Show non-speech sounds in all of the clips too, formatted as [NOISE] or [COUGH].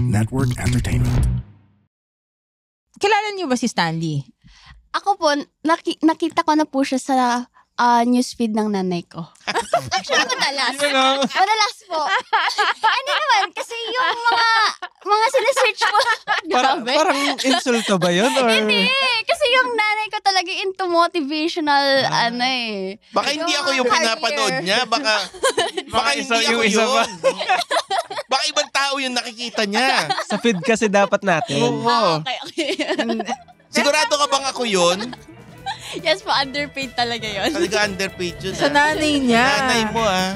Network Entertainment. Kilala niyo ba si Stanley? Ako po, naki- nakita ko na po siya sa uh, newsfeed ng nanay ko. Actually, [LAUGHS] madalas. You know? Madalas po. ano naman, kasi yung mga mga sinesearch ko. [LAUGHS] Para, parang insulto ba yun? Or... Hindi. Kasi yung nanay ko talaga into motivational, ah. ano eh. Baka hindi ako yung career. pinapanood niya. Baka, [LAUGHS] baka hindi ako isa yun. baka ibang tao yung nakikita niya. Sa feed kasi dapat natin. Oo. Oh, okay, okay. Sigurado ka bang ako yun? yes po, underpaid talaga yon. Talaga underpaid yun. Sa ah. nanay niya. Nanay mo ah.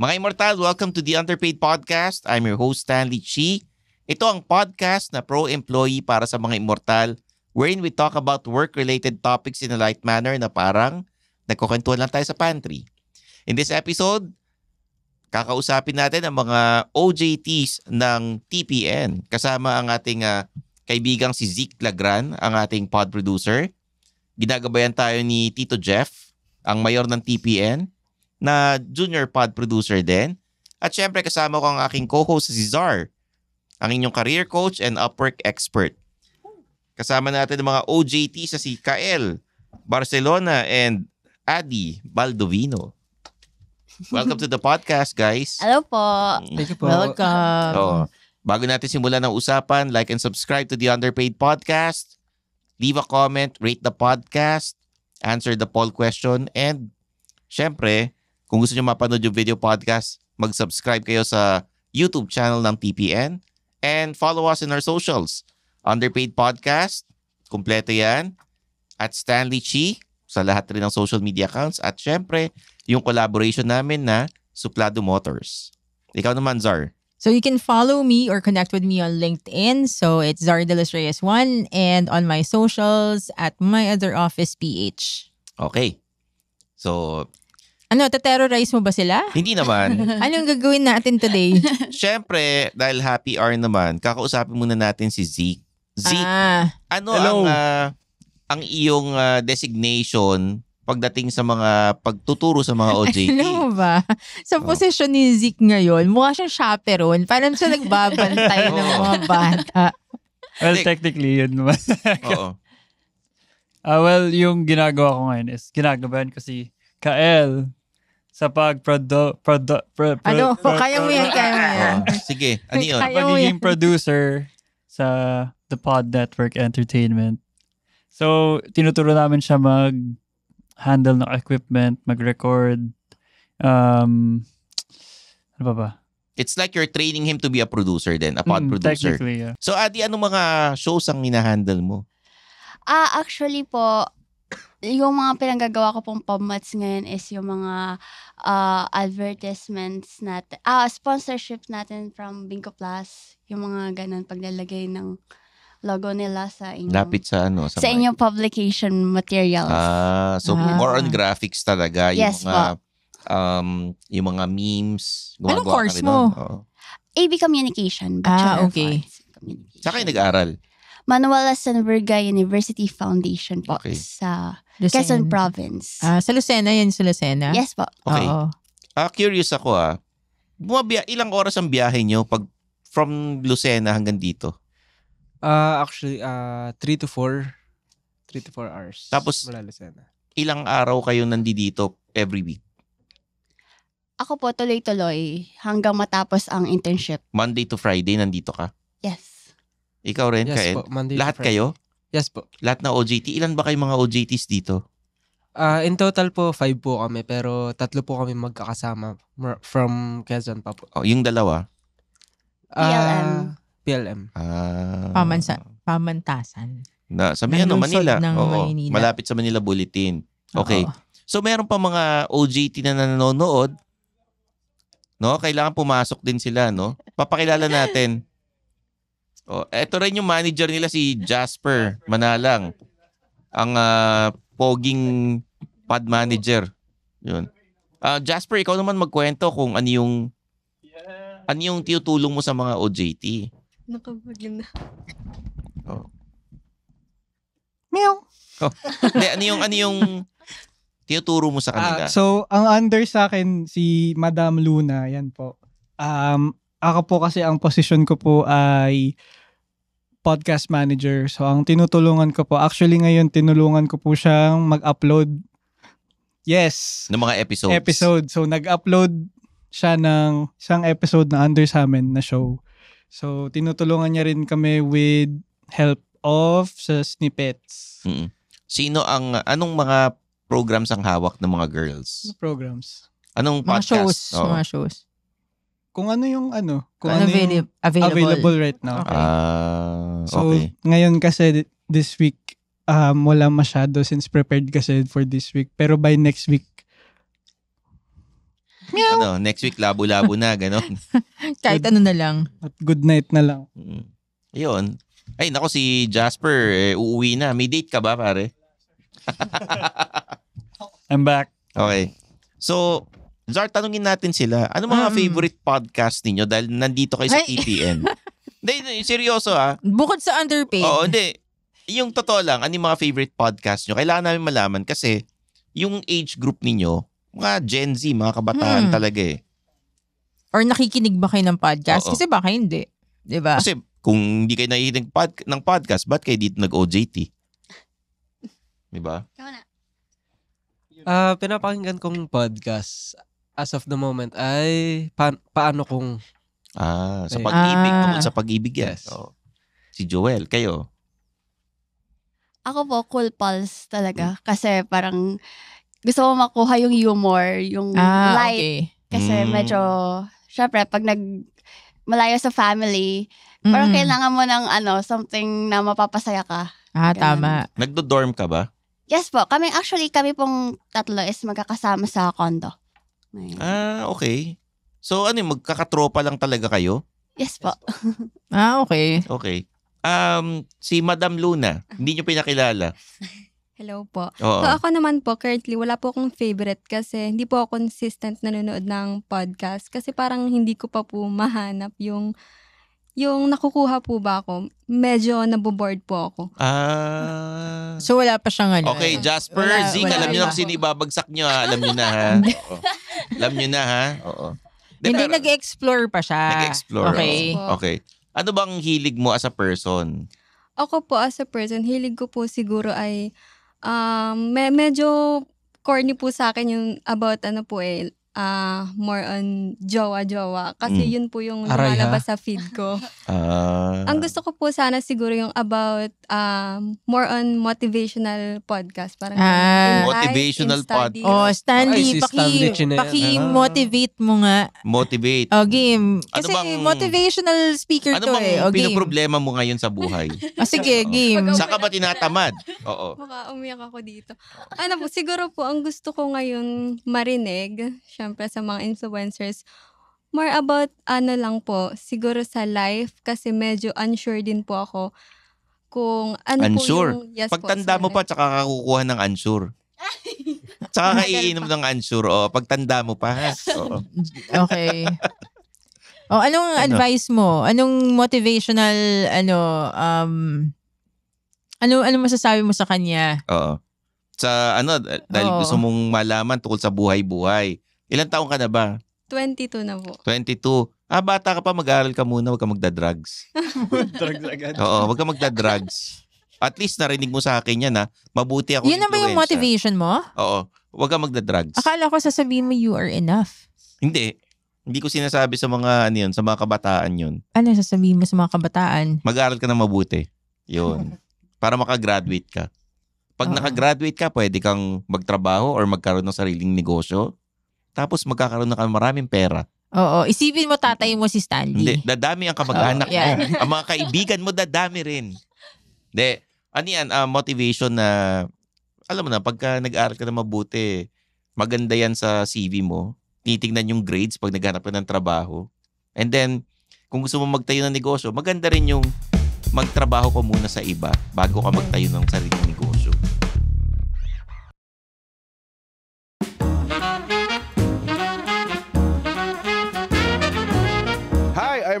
Mga Immortal, welcome to the Underpaid Podcast. I'm your host, Stanley Chi. Ito ang podcast na pro-employee para sa mga immortal wherein we talk about work-related topics in a light manner na parang nagkukwentuhan lang tayo sa pantry. In this episode, Kakausapin natin ang mga OJTs ng TPN kasama ang ating uh, kaibigang si Zeke Lagran, ang ating pod producer. Ginagabayan tayo ni Tito Jeff, ang mayor ng TPN, na junior pod producer din. At syempre kasama ko ang aking co-host si Czar, ang inyong career coach and Upwork expert. Kasama natin ang mga OJT sa si Kael, Barcelona and Adi Baldovino. Welcome to the podcast, guys. Hello po. Thank you po. Welcome. So, bago natin simulan ang usapan, like and subscribe to the Underpaid Podcast. Leave a comment, rate the podcast, answer the poll question, and syempre, kung gusto nyo mapanood yung video podcast, mag-subscribe kayo sa YouTube channel ng TPN and follow us in our socials. Underpaid Podcast, kumpleto yan, at Stanley Chi, sa lahat rin ng social media accounts. At syempre, yung collaboration namin na Suplado Motors. Ikaw naman, Zar. So you can follow me or connect with me on LinkedIn. So it's Zar de los Reyes 1 and on my socials at my other office PH. Okay. So ano, taterrorize mo ba sila? Hindi naman. [LAUGHS] Anong gagawin natin today? Siyempre, [LAUGHS] dahil happy hour naman, kakausapin muna natin si Zeke. Zeke, ah. ano Hello. ang uh, ang iyong uh, designation pagdating sa mga pagtuturo sa mga OJT. [LAUGHS] Alam mo ba? Sa oh. posisyon ni Zeke ngayon, mukha siyang chaperon. Parang siya nagbabantay [LAUGHS] ng mga bata. Well, Zeke. technically, yun naman. [LAUGHS] Oo. Uh, well, yung ginagawa ko ngayon is, ginagabayan ko si Kael sa pag-produ... Produ, pro, pro, ano? Pro, kaya mo yan, kaya mo yan. Oh, sige, ano yun? Pagiging producer sa The Pod Network Entertainment. So, tinuturo namin siya mag handle ng equipment, mag-record. Um, ano ba ba? It's like you're training him to be a producer then, a pod mm, producer. Technically, yeah. So, Adi, anong mga shows ang minahandle mo? Ah, uh, actually po, yung mga pinagagawa ko pong pamats ngayon is yung mga uh, advertisements natin, ah, uh, sponsorship natin from Binko Plus, yung mga ganun paglalagay ng logo nila sa inyong... Lapit sa ano? Sa, sa inyong publication materials. Ah, so ah. more on graphics talaga. Yes, yung mga, po. um, yung mga memes. Anong course mo? Oh. AB Communication. Ah, Bachelor ah, okay. Communication. kayo nag-aral? Manuela Sanverga University Foundation po okay. sa Lucena. Quezon Province. Ah, sa Lucena yan sa Lucena? Yes po. Okay. Oo. Ah, curious ako ah. Bumabiya, ilang oras ang biyahe nyo pag from Lucena hanggang dito? Ah, actually, ah 3 to 4. 3 to 4 hours. Tapos, mula Ilang araw kayo nandito every week? Ako po tuloy-tuloy hanggang matapos ang internship. Monday to Friday nandito ka? Yes. Ikaw rin, Yes Kaed? po, Monday Lahat Friday. kayo? Yes po. Lahat na OJT? Ilan ba kayo mga OJTs dito? Ah, in total po, 5 po kami. Pero tatlo po kami magkakasama from Quezon pa po. Oh, yung dalawa. Ah, PLM. PLM. Ah. Pamansa, pamantasan. Na, sa ano, Manila. ng Oo, Maynila. malapit sa Manila Bulletin. Okay. Oo. So meron pa mga OJT na nanonood. No, kailangan pumasok din sila, no? Papakilala natin. Oh, eto rin yung manager nila si Jasper Manalang. Ang ah, poging pad manager. 'Yun. Ah, Jasper, ikaw naman magkwento kung ano yung ano yung tinutulong mo sa mga OJT. Nakabagin na. Oh. Meow. Oh. Hindi, ano yung, ano yung tinuturo mo sa kanila? Uh, so, ang under sa akin, si Madam Luna, yan po. Um, ako po kasi ang position ko po ay podcast manager. So, ang tinutulungan ko po, actually ngayon, tinulungan ko po siyang mag-upload. Yes. Ng mga episodes. Episode. So, nag-upload siya ng isang episode na under sa amin na show. So, tinutulungan niya rin kami with help of sa snippets. Mm-mm. Sino ang, anong mga programs ang hawak ng mga girls? Programs. Anong mga podcast? Shows, oh. Mga shows. Kung ano yung ano, kung ano, ano yung available. available right now. Okay. Uh, so, ngayon kasi this week, um, wala masyado since prepared kasi for this week. Pero by next week, ano, next week labo-labo na, gano'n. [LAUGHS] Kahit ano na lang. At good night na lang. Mm. Ayun. Ay, nako si Jasper, eh, uuwi na. May date ka ba, pare? [LAUGHS] I'm back. Okay. So, Zar, tanungin natin sila. Ano mga um, favorite podcast ninyo dahil nandito kayo sa TPN? [LAUGHS] Hindi, seryoso ah. Bukod sa underpaid. Oo, hindi. Yung totoo lang, ano yung mga favorite podcast nyo? Kailangan namin malaman kasi yung age group ninyo, mga Gen Z, mga kabataan hmm. talaga eh. Or nakikinig ba kayo ng podcast? Oo. Kasi baka hindi. Di ba? Kasi kung hindi kayo nakikinig pod- ng podcast, ba't kayo dito nag-OJT? Di ba? Uh, pinapakinggan kong podcast as of the moment ay pa- paano kung Ah, sa pag-ibig. Ah. sa pag-ibig yan. Yes. Si Joel, kayo? Ako po, Cool Pulse talaga. Hmm. Kasi parang gusto ko makuha yung humor, yung ah, light. Okay. Kasi mm. medyo, syempre, pag nag, malayo sa family, mm. parang kailangan mo ng ano, something na mapapasaya ka. Ah, Ganun. tama. Nagdo-dorm ka ba? Yes po. Kami, actually, kami pong tatlo is magkakasama sa condo. Ngayon. Ah, okay. So ano, magkakatropa lang talaga kayo? Yes po. [LAUGHS] ah, okay. Okay. Um, si Madam Luna, hindi nyo pinakilala. [LAUGHS] Hello po. Oo. So ako naman po, currently, wala po akong favorite kasi hindi po ako consistent nanonood ng podcast kasi parang hindi ko pa po mahanap yung yung nakukuha po ba ako. Medyo naboboard po ako. Ah. So wala pa siyang ano. Okay, eh. Jasper, Wala- Zeke, wala alam niyo na pa. kung sino ibabagsak niyo ha. Ah. Alam niyo na ha. [LAUGHS] Alam niyo na ha. Oo. Di, Hindi, pero- nag-explore pa siya. Nag-explore. Okay. Okay. Ano bang hilig mo as a person? Ako po as a person, hilig ko po siguro ay um, me- medyo corny po sa akin yung about ano po eh, uh, more on jowa-jowa. Kasi mm. yun po yung Aray, lumalabas sa feed ko. uh, [LAUGHS] Ang gusto ko po sana siguro yung about um, more on motivational podcast. Parang ah, motivational podcast. Oh, Stanley, si paki, Stanley paki-motivate mo nga. Motivate. Oh, game. Ano Kasi ano bang, motivational speaker ano to bang eh. Oh, ano bang pinoproblema mo ngayon sa buhay? oh, [LAUGHS] sige, game. Saka ba tinatamad? Oo. Baka umiyak ako dito. Ano po, siguro po ang gusto ko ngayon marinig, syempre sa mga influencers, more about ano lang po, siguro sa life kasi medyo unsure din po ako kung ano unsure. po yung yes Pagtanda po, mo pa tsaka kakukuha ng unsure. tsaka kaiinom ng unsure. Oh, pagtanda mo pa. Oo. okay. Oh, anong ano? advice mo? Anong motivational ano um ano ano masasabi mo sa kanya? Oo. Sa ano dahil Oo. gusto mong malaman tungkol sa buhay-buhay. Ilang taong ka na ba? 22 na po. 22. Ah, bata ka pa, mag-aaral ka muna, huwag ka magda-drugs. [LAUGHS] drugs agad. Oo, huwag ka magda-drugs. At least narinig mo sa akin yan ha. Ah. Mabuti ako Yun na ba yung motivation mo? Oo. Huwag ka magda-drugs. Akala ko sasabihin mo you are enough. Hindi. Hindi ko sinasabi sa mga ano yun, sa mga kabataan yun. Ano sasabihin mo sa mga kabataan? Mag-aaral ka na mabuti. Yun. [LAUGHS] Para makagraduate ka. Pag Oo. nakagraduate ka, pwede kang magtrabaho or magkaroon ng sariling negosyo tapos magkakaroon na kami maraming pera. Oo. Isipin mo tatay mo si Stanley. Hindi. Dadami ang kamag-anak oh, [LAUGHS] mo. ang mga kaibigan mo, dadami rin. Hindi. Ano yan? Uh, motivation na, alam mo na, pagka nag-aaral ka na mabuti, maganda yan sa CV mo. Titignan yung grades pag naghanap ka ng trabaho. And then, kung gusto mo magtayo ng negosyo, maganda rin yung magtrabaho ka muna sa iba bago ka magtayo ng sariling negosyo.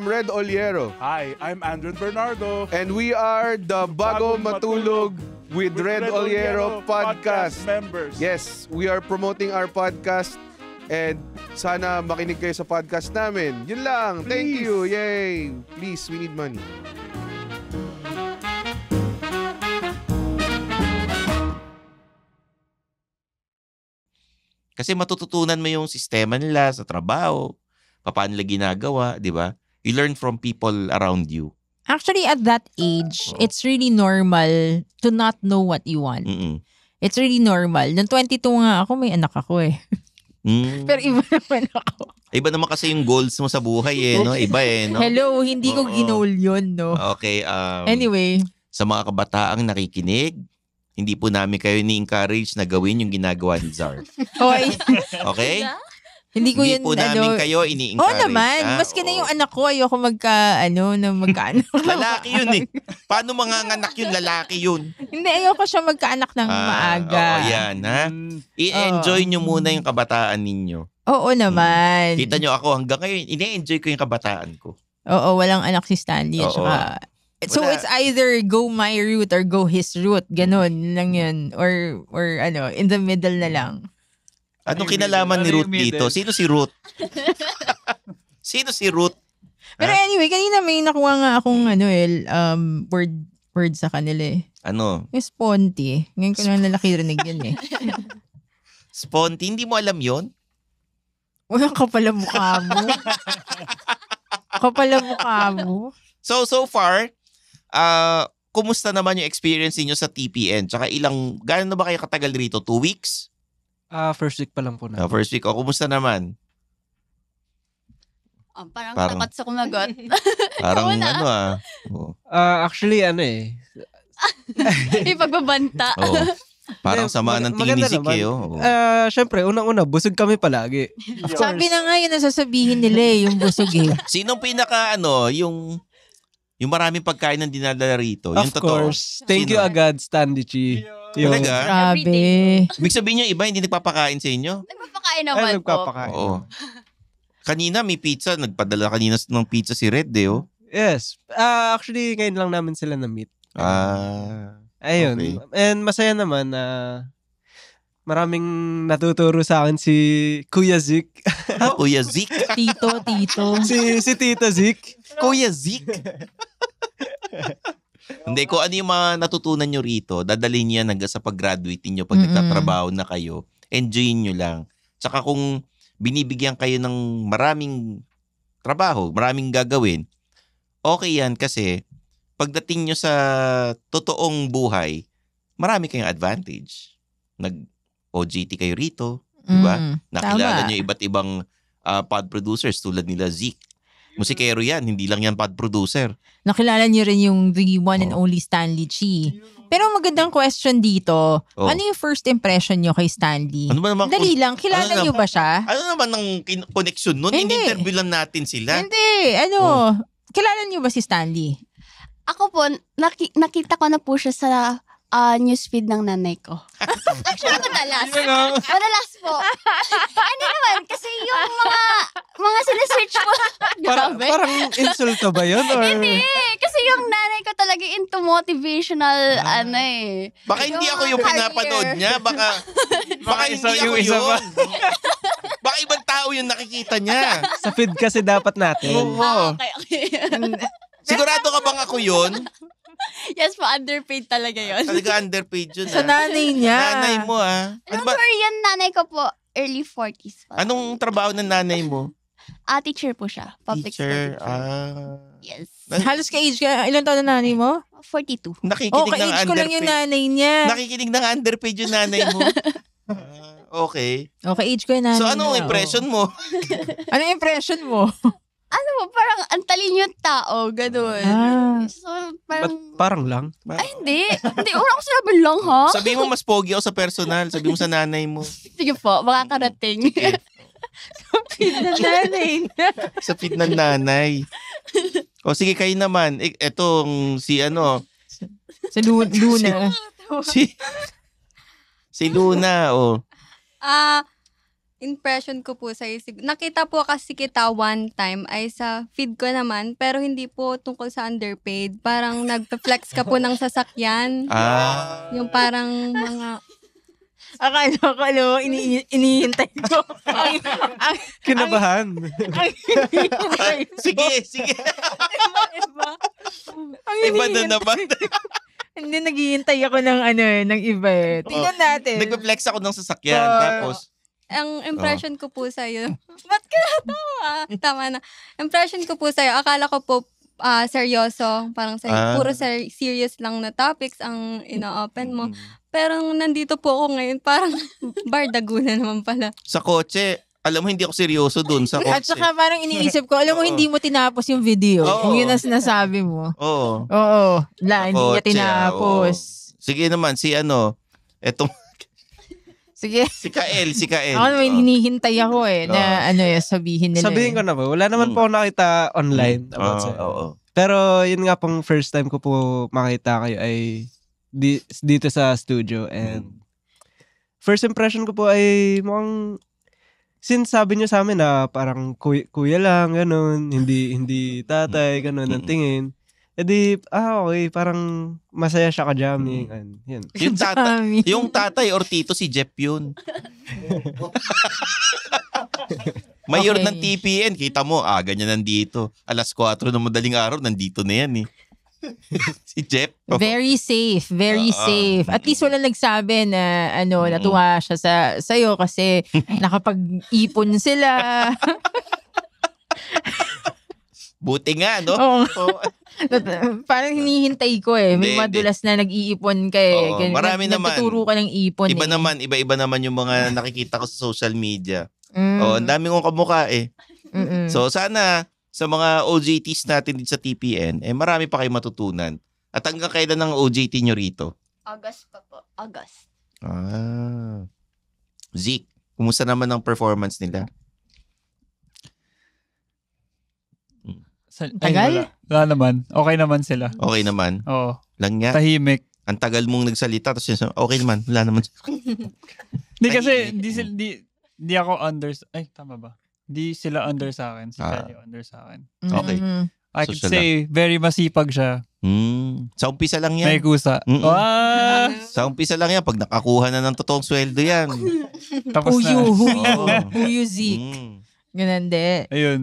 I'm Red Oliero. Hi, I'm Andrew Bernardo. And we are the Bago, Bago Matulog, Matulog with, with Red, Red Oliero, Oliero podcast. podcast members. Yes, we are promoting our podcast and sana makinig kayo sa podcast namin. Yun lang. Please. Thank you. Yay. Please, we need money. Kasi matututunan mo yung sistema nila sa trabaho, paano nila ginagawa, di ba? You learn from people around you. Actually, at that age, oh. it's really normal to not know what you want. Mm-mm. It's really normal. Nung 22 nga ako, may anak ako eh. Mm. [LAUGHS] Pero iba naman ako. Iba naman kasi yung goals mo sa buhay eh, no? Iba eh, no? Hello, hindi ko ginol yun, no? Okay, um, Anyway. Sa mga kabataang nakikinig, hindi po namin kayo ni-encourage na gawin yung ginagawa ni Zar. okay? okay? Hindi ko Hindi yun, po namin ano, kayo ini-encourage. Oo oh, naman. Ah, Maski oh. na yung anak ko, ayoko magka, ano, na magkaanak. [LAUGHS] lalaki yun eh. Paano mga anak yun? Lalaki yun. Hindi, ayoko siya magkaanak ng ah, maaga. Oo, yan ha. Mm. I-enjoy oh. nyo muna yung kabataan ninyo. Oo naman. Hmm. Kita nyo ako hanggang ngayon, ini-enjoy ko yung kabataan ko. Oo, walang anak si Stanley. Oo. Saka, Wala. So it's either go my route or go his route. Ganun lang yun. Or, or ano, in the middle na lang. Anong kinalaman ni ano Ruth dito? Sino si Ruth? [LAUGHS] Sino si Ruth? Pero anyway, kanina may nakuha nga akong ano eh, um, word, word sa kanila eh. Ano? Yung sponty. Ngayon ko lang lalaki rinig yun eh. [LAUGHS] sponty? Hindi mo alam yon? Walang kapala mukha mo. kapala mukha mo. So, so far, uh, kumusta naman yung experience niyo sa TPN? Tsaka ilang, gano'n na ba kayo katagal rito? Two weeks? Ah, first week pa lang po na. Ah, first week. O, oh, kumusta naman? Oh, parang, Parang- takot sa kumagot. [LAUGHS] Parang na. ano ah. Oo. Oh. Ah, actually, ano eh. Ipagbabanta. [LAUGHS] Oo. Oh, parang sama ng tingin ni maganda naman. Siki. Eh, oh. Ah, syempre, unang-una, busog kami palagi. [LAUGHS] Of course. Sabi na nga yun, nasasabihin nila eh, yung busog eh. Sinong pinaka ano, yung yung maraming pagkain ng dinadala rito? Yung of totoo. course. Thank Sino? you agad, Stanley Chi. Yun. Talaga? Grabe. Ibig sabihin yung iba, hindi nagpapakain sa inyo? Nagpapakain naman Ay, nagpapakain. po. Oo. Kanina may pizza. Nagpadala kanina ng pizza si Red eh, oh. Yes. Uh, actually, ngayon lang namin sila na-meet. Ah. Ayun. Okay. And masaya naman na uh, maraming natuturo sa akin si Kuya Zik. Ah, Kuya Zik? [LAUGHS] tito, tito. Si, si Tita Zik. Kuya Zik? [LAUGHS] Hindi, ko ano yung mga natutunan nyo rito, dadalhin nyo yan sa pag-graduate niyo pag nagtatrabaho na kayo, Enjoy niyo lang. Tsaka kung binibigyan kayo ng maraming trabaho, maraming gagawin, okay yan kasi pagdating nyo sa totoong buhay, marami kayong advantage. Nag-OJT kayo rito, di ba? Mm, Nakilala tama. nyo iba't ibang uh, pod producers tulad nila Zeke, Musikero yan, hindi lang yan pod producer. Nakilala niyo rin yung the one and oh. only Stanley Chi. Pero magandang question dito, Oh. ano yung first impression niyo kay Stanley? Ano ba naman- Dali lang, kilala Ano niyo ba siya? Ano naman ang connection nun? Hindi. In-interview lang natin sila. Hindi, ano, oh. kilala niyo ba si Stanley? Ako po, naki- nakita ko na po siya sa uh, newsfeed ng nanay ko. [LAUGHS] Actually, madalas. madalas po. ano naman, kasi yung mga, mga sinesearch ko. [LAUGHS] Para, parang insulto ba yun? Or? Hindi. Kasi yung nanay ko talaga into motivational, ah. ano eh. Baka hindi ako yung pinapanood niya. Baka, [LAUGHS] baka hindi ako isa yun. baka ibang tao yung nakikita niya. Sa feed kasi dapat natin. Oo. Oh, okay, okay. Sigurado ka bang ako yun? yes po, underpaid talaga yon. Ah, talaga underpaid yun. [LAUGHS] Sa ah. nanay niya. Nanay mo ah. Ano Anong ba? Korean nanay ko po? Early 40s pa. Anong trabaho ng nanay mo? [LAUGHS] Ah, teacher po siya. Public Teacher. Ah. Yes. Halos ka-age ka. Ilan taon na nanay mo? 42. Nakikinig Oh, ka-age ko lang yung nanay niya. Nakikinig ng underpaid yung nanay mo. [LAUGHS] Ah, okay. okay. Oh, age ko yung So, oh. anong impression mo? Anong impression mo? ano mo, parang antalin yung tao, ganun. Ah. So, parang... Ba't parang lang? Parang... Ay, hindi. hindi, wala ko sinabi lang, ha? Sabi mo, mas pogi ako sa personal. Sabi mo sa nanay mo. Sige po, makakarating. Okay. Sapid ng nanay. [LAUGHS] Sapid ng nanay. O sige, kayo naman. E, etong si ano. Si Lu- Luna. si, si, Luna, o. Oh. Ah, uh, impression ko po sa isip. Nakita po kasi kita one time ay sa feed ko naman, pero hindi po tungkol sa underpaid. Parang [LAUGHS] nagpe-flex ka po ng sasakyan. Ah. Yung parang mga... Akala ko, ano, ini inihintay ko. ang, Kinabahan. [LAUGHS] sige, sige. iba, iba. Ang Iba na naman. [LAUGHS] Hindi, naghihintay ako ng ano eh, ng event. Eh. Tingnan natin. Nagpe-flex ako ng sasakyan, ah. tapos ang ah. impression ko po sa iyo. [LAUGHS] ba't ka natawa? Tama na. Impression ko po sa iyo, akala ko po uh, seryoso, parang sa ah. puro ser- serious lang na topics ang ino-open mo. Pero nandito po ako ngayon, parang [LAUGHS] bardaguna naman pala. Sa kotse, alam mo, hindi ako seryoso dun sa kotse. At saka parang iniisip ko, alam mo, hindi mo tinapos yung video. Oo. Yung yun ang sinasabi mo. Oo. Oo. La, hindi niya ah, tinapos. Oo. Sige naman, si ano, etong Sige. Si Kael, si Kael. Ako naman, oh. hinihintay ako eh, oh. na ano yung eh, sabihin nila. Sabihin eh. ko na ba? Wala naman mm. po ako nakita online mm. about oh, sa'yo. Oh, oh. Pero yun nga pong first time ko po makita kayo ay di, dito sa studio and mm. first impression ko po ay mukhang since sabi niyo sa amin na parang kuya, kuya lang, ganun, hindi hindi tatay, ganun ang tingin. E di, ah, okay, parang masaya siya ka-jamming. Mm. And, yun. [LAUGHS] Yung, tata, yung tatay or tito si Jeff yun. [LAUGHS] Mayor Okay. ng TPN, kita mo, ah, ganyan nandito. Alas 4 ng madaling araw, nandito na yan eh. [LAUGHS] si Jeff. oh. Very safe, very Oo. Ah, ah. safe. At least wala nagsabi na ano, natuwa siya sa sa'yo kasi nakapag-ipon sila. Buti nga, no? Oo. Oh. [LAUGHS] Parang hinihintay ko eh. May madulas na nag-iipon ka eh. Oo, Ganun, marami nag, naman. Nagtuturo ka ng ipon Iba eh. naman, iba-iba naman yung mga nakikita ko sa social media. Mm. Oh, ang dami kong kamukha eh. Mm-mm. So sana sa mga OJTs natin dito sa TPN, eh marami pa kayong matutunan. At hanggang kailan ang OJT nyo rito? August pa po. August. Ah. Zeke, kumusta naman ang performance nila? Sa, Tagal? wala. naman. Okay naman sila. Okay naman. Oo. Lang yan. Tahimik. Ang tagal mong nagsalita tapos yun, okay naman, wala naman. [LAUGHS] Hindi kasi, di, di, di ako under, ay tama ba? Di sila under sa akin, si Ah. under sa akin. Okay. Mm. I So could siya say, very masipag siya. Hmm. Sa umpisa lang yan. May kusa. Mm-mm. Ah! [LAUGHS] Sa umpisa lang yan. Pag nakakuha na ng totoong sweldo yan. Tapos Who na. [LAUGHS] who you, who you, Zeke. Mm. Ganun, de. Ayun.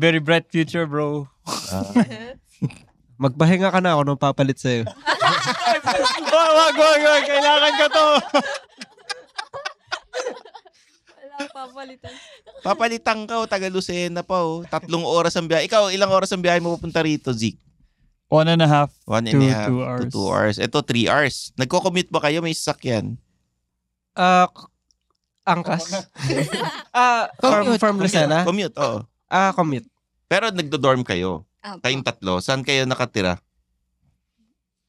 Very bright future, bro. Uh, Magpahinga ka na ako nung papalit sa'yo. [LAUGHS] wag, wag, wag, wag. Kailangan ka to. Wala, papalitan. Papalitan ka o, oh. taga Lucena pa o. Oh. Tatlong oras ang biyahe. Ikaw, ilang oras ang biyahe mo papunta rito, Zeke? One and a half. One and to, a half two hours. to two hours. Ito, three hours. Nagko-commute ba kayo? May sasakyan? Ah, uh, angkas. [LAUGHS] Ah, uh, from, from Lucena? Commute, oo. Ah, commute. Pero nagdo-dorm kayo. Opo. Kayong tatlo. Saan kayo nakatira?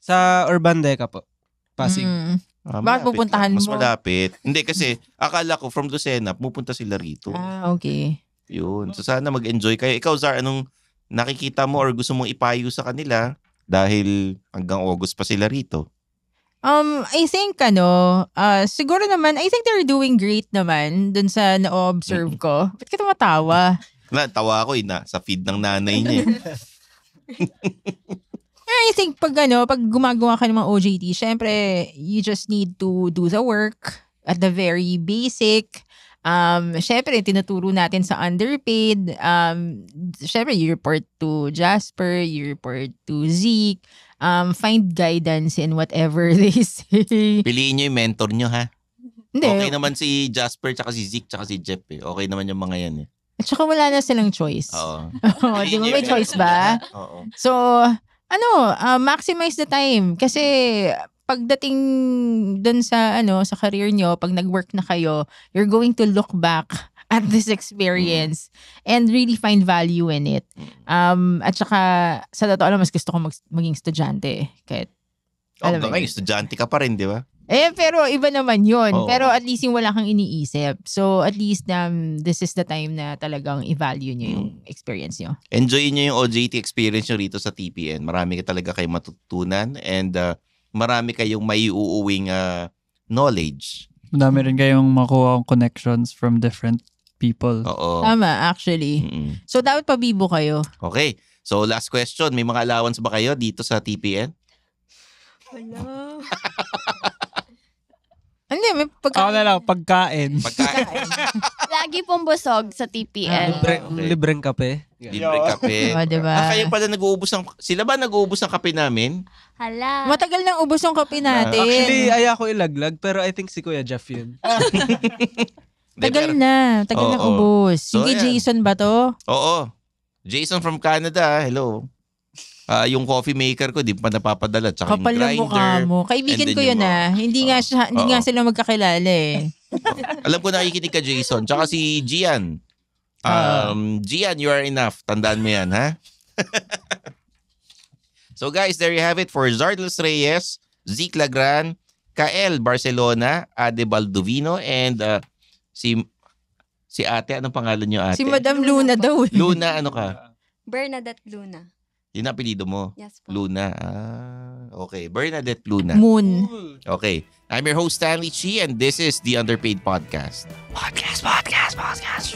Sa Urban Deca po. Pasig. Mm. Ah, ah Bakit pupuntahan mo? Mas malapit. Hindi kasi, akala ko from Lucena, pupunta sila rito. Ah, okay. Yun. So sana mag-enjoy kayo. Ikaw, Zar, anong nakikita mo or gusto mong ipayo sa kanila dahil hanggang August pa sila rito? Um, I think ano, uh, siguro naman, I think they're doing great naman dun sa na-observe ko. Ba't ka tumatawa? Na, tawa ako eh, sa feed ng nanay niya. eh. [LAUGHS] I think pag ano, pag gumagawa ka ng mga OJT, syempre, you just need to do the work at the very basic. Um, syempre, tinuturo natin sa underpaid. Um, syempre, you report to Jasper, you report to Zeke. Um, find guidance in whatever [LAUGHS] they say. Piliin nyo yung mentor nyo, ha? Hindi. Okay naman si Jasper, tsaka si Zeke, tsaka si Jeff. Eh. Okay naman yung mga yan. Eh. At saka wala na silang choice. Oo. [LAUGHS] oh, di ba may choice ba? Oo. So, ano, uh, maximize the time. Kasi pagdating dun sa, ano, sa career nyo, pag nag-work na kayo, you're going to look back [LAUGHS] at this experience and really find value in it. Mm. Um, at saka, sa totoo lang, mas gusto ko mag- maging estudyante. Kahit, oh, alam okay, estudyante ka pa rin, di ba? Eh, pero iba naman yun. Oo. Pero at least yung wala kang iniisip. So, at least um, this is the time na talagang i-value nyo yung hmm. experience nyo. Enjoy nyo yung OJT experience nyo rito sa TPN. Marami ka talaga kayo matutunan and uh, marami kayong may uuwing uh, knowledge. Madami rin kayong makuha ang connections from different people. Oo. Tama, actually. Mm-mm. So, dapat pabibo kayo. Okay. So, last question. May mga allowance ba kayo dito sa TPN? Wala. [LAUGHS] Hindi, may pagkain. Ako na lang, pagkain. Pagkain. [LAUGHS] Lagi pong busog sa TPL. Libre, ah, Libreng kape. Libreng kape. [LAUGHS] Diba, diba? Ah, kaya pala nag-uubos ng, sila ba nag-uubos ng kape namin? Hala. Matagal nang ubos yung kape ah. natin. actually, ayaw ilaglag, pero I think si Kuya Jeff yun. [LAUGHS] Ah. tagal na. Tagal oh, na ubos. Oh. So, Sige, ayan. Jason ba to? Oo. Oh, oh. Jason from Canada. Hello uh, yung coffee maker ko, di pa napapadala. Tsaka Kapal yung grinder. mo. Kaibigan ko yun ah. Hindi, nga, siya, hindi nga sila magkakilala eh. [LAUGHS] Alam ko nakikinig ka Jason. Tsaka si Gian. Ah. Um, uh, Gian, you are enough. Tandaan mo yan ha. [LAUGHS] so guys, there you have it for Zardles Reyes, Zeke Lagran, Kael Barcelona, Ade Baldovino, and uh, si si ate, anong pangalan niyo ate? Si Madam Luna, Luna daw. Eh. Luna, ano ka? Bernadette Luna. Yun ang apelido mo? Yes po. Luna. Ah, okay. Bernadette Luna. Moon. Okay. I'm your host, Stanley Chi, and this is The Underpaid Podcast. Podcast, podcast, podcast.